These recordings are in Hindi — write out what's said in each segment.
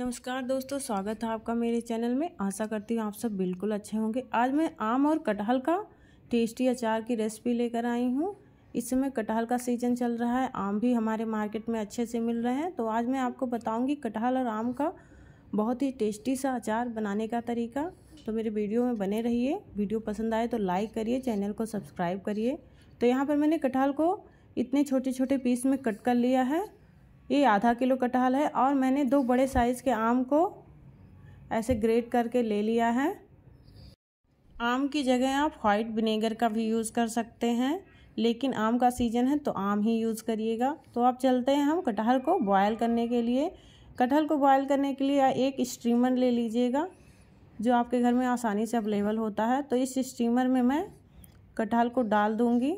नमस्कार दोस्तों स्वागत है आपका मेरे चैनल में आशा करती हूँ आप सब बिल्कुल अच्छे होंगे आज मैं आम और कटहल का टेस्टी अचार की रेसिपी लेकर आई हूँ इस समय कटहल का सीज़न चल रहा है आम भी हमारे मार्केट में अच्छे से मिल रहे हैं तो आज मैं आपको बताऊँगी कटहल और आम का बहुत ही टेस्टी सा अचार बनाने का तरीका तो मेरे वीडियो में बने रहिए वीडियो पसंद आए तो लाइक करिए चैनल को सब्सक्राइब करिए तो यहाँ पर मैंने कटहल को इतने छोटे छोटे पीस में कट कर लिया है ये आधा किलो कटहल है और मैंने दो बड़े साइज़ के आम को ऐसे ग्रेट करके ले लिया है आम की जगह आप वाइट विनेगर का भी यूज़ कर सकते हैं लेकिन आम का सीज़न है तो आम ही यूज़ करिएगा तो आप चलते हैं हम कटहल को बॉयल करने के लिए कटहल को बॉयल करने के लिए एक स्टीमर ले लीजिएगा जो आपके घर में आसानी से अवेलेबल होता है तो इस स्टीमर में मैं कटहल को डाल दूँगी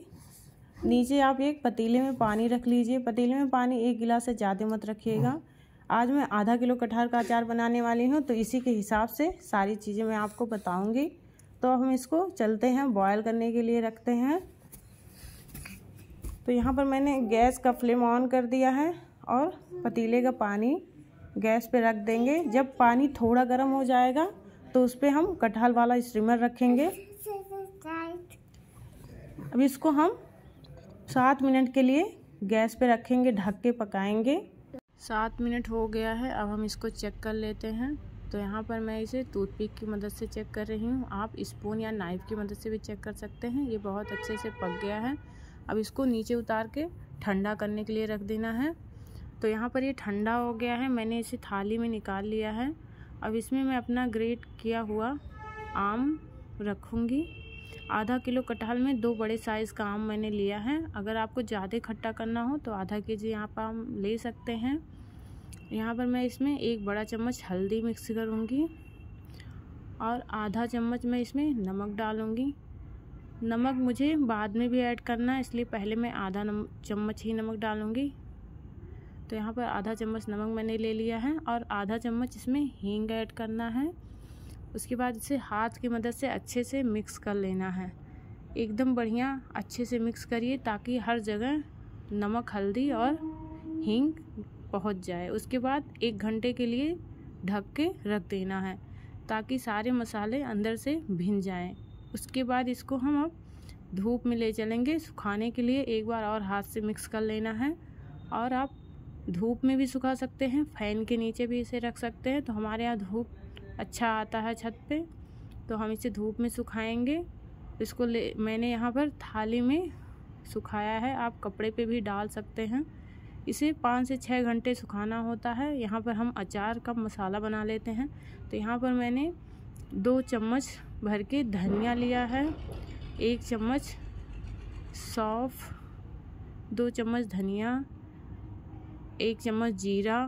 नीचे आप एक पतीले में पानी रख लीजिए पतीले में पानी एक गिलास से ज़्यादा मत रखिएगा आज मैं आधा किलो कटहर का अचार बनाने वाली हूँ तो इसी के हिसाब से सारी चीज़ें मैं आपको बताऊँगी तो हम इसको चलते हैं बॉयल करने के लिए रखते हैं तो यहाँ पर मैंने गैस का फ्लेम ऑन कर दिया है और पतीले का पानी गैस पे रख देंगे जब पानी थोड़ा गर्म हो जाएगा तो उस पर हम कटहल वाला स्ट्रीमर रखेंगे अब इसको हम सात मिनट के लिए गैस पे रखेंगे ढक के पकाएंगे सात मिनट हो गया है अब हम इसको चेक कर लेते हैं तो यहाँ पर मैं इसे टूथपिक की मदद से चेक कर रही हूँ आप स्पून या नाइफ़ की मदद से भी चेक कर सकते हैं ये बहुत अच्छे से पक गया है अब इसको नीचे उतार के ठंडा करने के लिए रख देना है तो यहाँ पर ये ठंडा हो गया है मैंने इसे थाली में निकाल लिया है अब इसमें मैं अपना ग्रेट किया हुआ आम रखूँगी आधा किलो कटहल में दो बड़े साइज़ का आम मैंने लिया है अगर आपको ज़्यादा खट्टा करना हो तो आधा के जी आप आम ले सकते हैं यहाँ पर मैं इसमें एक बड़ा चम्मच हल्दी मिक्स करूँगी और आधा चम्मच मैं इसमें नमक डालूँगी नमक मुझे बाद में भी ऐड करना है इसलिए पहले मैं आधा चम्मच ही नमक डालूँगी तो यहाँ पर आधा चम्मच नमक मैंने ले लिया है और आधा चम्मच इसमें हींग ऐड करना है उसके बाद इसे हाथ की मदद से अच्छे से मिक्स कर लेना है एकदम बढ़िया अच्छे से मिक्स करिए ताकि हर जगह नमक हल्दी और हींग पहुंच जाए उसके बाद एक घंटे के लिए ढक के रख देना है ताकि सारे मसाले अंदर से भिन जाएं उसके बाद इसको हम अब धूप में ले चलेंगे सुखाने के लिए एक बार और हाथ से मिक्स कर लेना है और आप धूप में भी सुखा सकते हैं फैन के नीचे भी इसे रख सकते हैं तो हमारे यहाँ धूप अच्छा आता है छत पे तो हम इसे धूप में सुखाएंगे इसको ले मैंने यहाँ पर थाली में सुखाया है आप कपड़े पे भी डाल सकते हैं इसे पाँच से छः घंटे सुखाना होता है यहाँ पर हम अचार का मसाला बना लेते हैं तो यहाँ पर मैंने दो चम्मच भर के धनिया लिया है एक चम्मच सौफ़ दो चम्मच धनिया एक चम्मच जीरा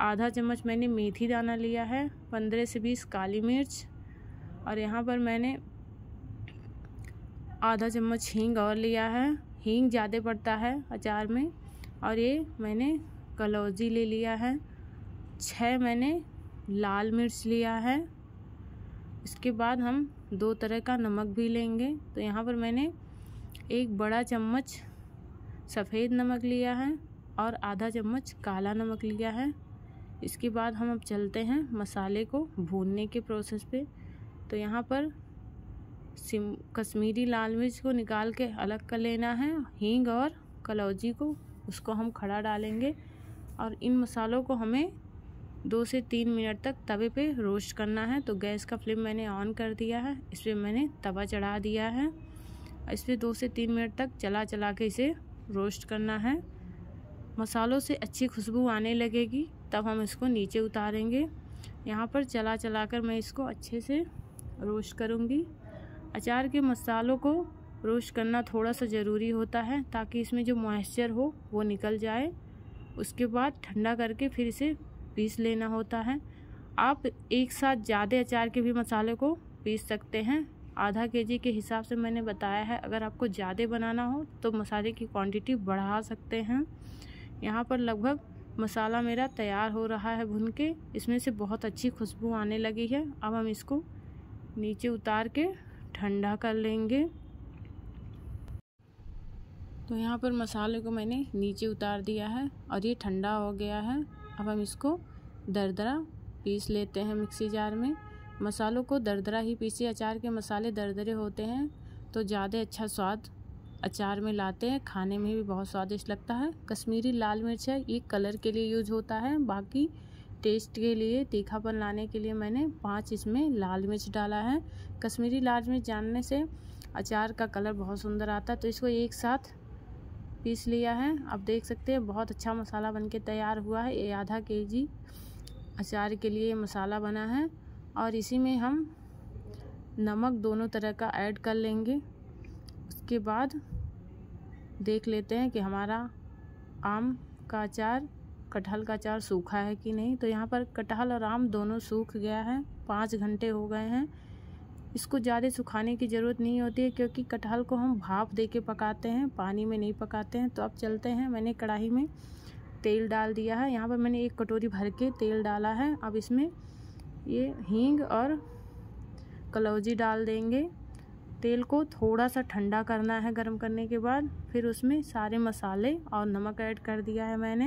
आधा चम्मच मैंने मेथी दाना लिया है पंद्रह से बीस काली मिर्च और यहाँ पर मैंने आधा चम्मच हींग और लिया है हींग ज़्यादा पड़ता है अचार में और ये मैंने कलौजी ले लिया है छः मैंने लाल मिर्च लिया है इसके बाद हम दो तरह का नमक भी लेंगे तो यहाँ पर मैंने एक बड़ा चम्मच सफ़ेद नमक लिया है और आधा चम्मच काला नमक लिया है इसके बाद हम अब चलते हैं मसाले को भूनने के प्रोसेस पे तो यहाँ पर सिम कश्मीरी लाल मिर्च को निकाल के अलग कर लेना है हींग और कलौजी को उसको हम खड़ा डालेंगे और इन मसालों को हमें दो से तीन मिनट तक तवे पे रोस्ट करना है तो गैस का फ्लेम मैंने ऑन कर दिया है इस पर मैंने तवा चढ़ा दिया है इस पर दो से तीन मिनट तक चला चला के इसे रोस्ट करना है मसालों से अच्छी खुशबू आने लगेगी तब हम इसको नीचे उतारेंगे यहाँ पर चला चला कर मैं इसको अच्छे से रोस्ट करूँगी अचार के मसालों को रोस्ट करना थोड़ा सा ज़रूरी होता है ताकि इसमें जो मॉइस्चर हो वो निकल जाए उसके बाद ठंडा करके फिर इसे पीस लेना होता है आप एक साथ ज़्यादा अचार के भी मसाले को पीस सकते हैं आधा के जी के हिसाब से मैंने बताया है अगर आपको ज़्यादा बनाना हो तो मसाले की क्वांटिटी बढ़ा सकते हैं यहाँ पर लगभग मसाला मेरा तैयार हो रहा है भुन के इसमें से बहुत अच्छी खुशबू आने लगी है अब हम इसको नीचे उतार के ठंडा कर लेंगे तो यहाँ पर मसाले को मैंने नीचे उतार दिया है और ये ठंडा हो गया है अब हम इसको दरदरा पीस लेते हैं मिक्सी जार में मसालों को दरदरा ही पीसे अचार के मसाले दरदरे होते हैं तो ज़्यादा अच्छा स्वाद अचार में लाते हैं खाने में भी बहुत स्वादिष्ट लगता है कश्मीरी लाल मिर्च है ये कलर के लिए यूज होता है बाकी टेस्ट के लिए तीखापन लाने के लिए मैंने पाँच इसमें लाल मिर्च डाला है कश्मीरी लाल मिर्च जानने से अचार का कलर बहुत सुंदर आता है तो इसको एक साथ पीस लिया है आप देख सकते हैं बहुत अच्छा मसाला बनके तैयार हुआ है ये आधा के जी अचार के लिए मसाला बना है और इसी में हम नमक दोनों तरह का ऐड कर लेंगे इसके बाद देख लेते हैं कि हमारा आम का अचार कटहल का अचार सूखा है कि नहीं तो यहाँ पर कटहल और आम दोनों सूख गया है पाँच घंटे हो गए हैं इसको ज़्यादा सुखाने की ज़रूरत नहीं होती है क्योंकि कटहल को हम भाप दे के पकाते हैं पानी में नहीं पकाते हैं तो अब चलते हैं मैंने कढ़ाई में तेल डाल दिया है यहाँ पर मैंने एक कटोरी भर के तेल डाला है अब इसमें ये हींग और कलौजी डाल देंगे तेल को थोड़ा सा ठंडा करना है गर्म करने के बाद फिर उसमें सारे मसाले और नमक ऐड कर दिया है मैंने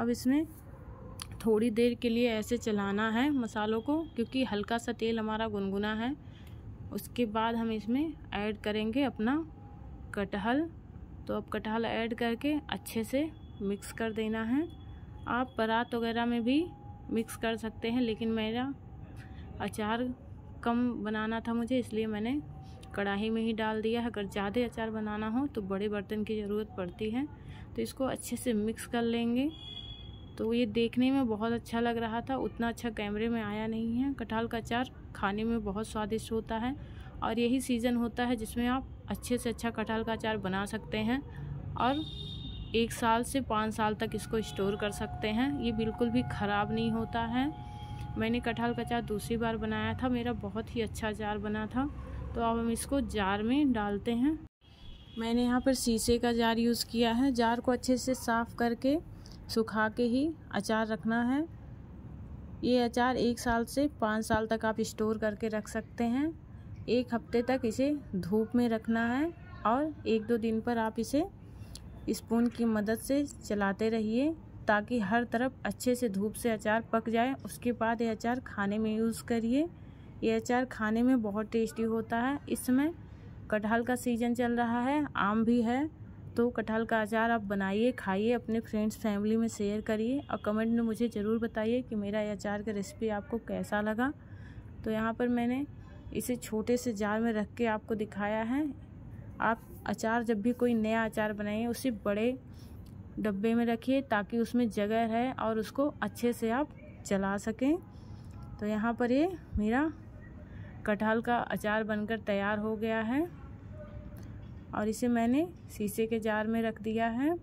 अब इसमें थोड़ी देर के लिए ऐसे चलाना है मसालों को क्योंकि हल्का सा तेल हमारा गुनगुना है उसके बाद हम इसमें ऐड करेंगे अपना कटहल तो अब कटहल ऐड करके अच्छे से मिक्स कर देना है आप परात वगैरह में भी मिक्स कर सकते हैं लेकिन मेरा अचार कम बनाना था मुझे इसलिए मैंने कढ़ाई में ही डाल दिया अगर ज़्यादा अचार बनाना हो तो बड़े बर्तन की ज़रूरत पड़ती है तो इसको अच्छे से मिक्स कर लेंगे तो ये देखने में बहुत अच्छा लग रहा था उतना अच्छा कैमरे में आया नहीं है कटहल का अचार खाने में बहुत स्वादिष्ट होता है और यही सीज़न होता है जिसमें आप अच्छे से अच्छा कटहल का अचार बना सकते हैं और एक साल से पाँच साल तक इसको स्टोर कर सकते हैं ये बिल्कुल भी ख़राब नहीं होता है मैंने कटहल का अचार दूसरी बार बनाया था मेरा बहुत ही अच्छा अचार बना था तो अब हम इसको जार में डालते हैं मैंने यहाँ पर शीशे का जार यूज़ किया है जार को अच्छे से साफ़ करके सुखा के ही अचार रखना है ये अचार एक साल से पाँच साल तक आप स्टोर करके रख सकते हैं एक हफ्ते तक इसे धूप में रखना है और एक दो दिन पर आप इसे स्पून की मदद से चलाते रहिए ताकि हर तरफ अच्छे से धूप से अचार पक जाए उसके बाद ये अचार खाने में यूज़ करिए ये अचार खाने में बहुत टेस्टी होता है इस समय कटहल का सीज़न चल रहा है आम भी है तो कटहल का अचार आप बनाइए खाइए अपने फ्रेंड्स फैमिली में शेयर करिए और कमेंट में मुझे ज़रूर बताइए कि मेरा ये अचार का रेसिपी आपको कैसा लगा तो यहाँ पर मैंने इसे छोटे से जार में रख के आपको दिखाया है आप अचार जब भी कोई नया अचार बनाइए उसे बड़े डब्बे में रखिए ताकि उसमें जगह रहे और उसको अच्छे से आप चला सकें तो यहाँ पर ये मेरा कटहल का अचार बनकर तैयार हो गया है और इसे मैंने शीशे के जार में रख दिया है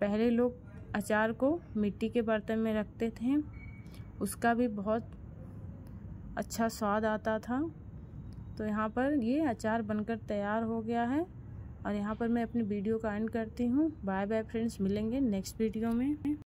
पहले लोग अचार को मिट्टी के बर्तन में रखते थे उसका भी बहुत अच्छा स्वाद आता था तो यहाँ पर ये अचार बनकर तैयार हो गया है और यहाँ पर मैं अपनी वीडियो का एंड करती हूँ बाय बाय फ्रेंड्स मिलेंगे नेक्स्ट वीडियो में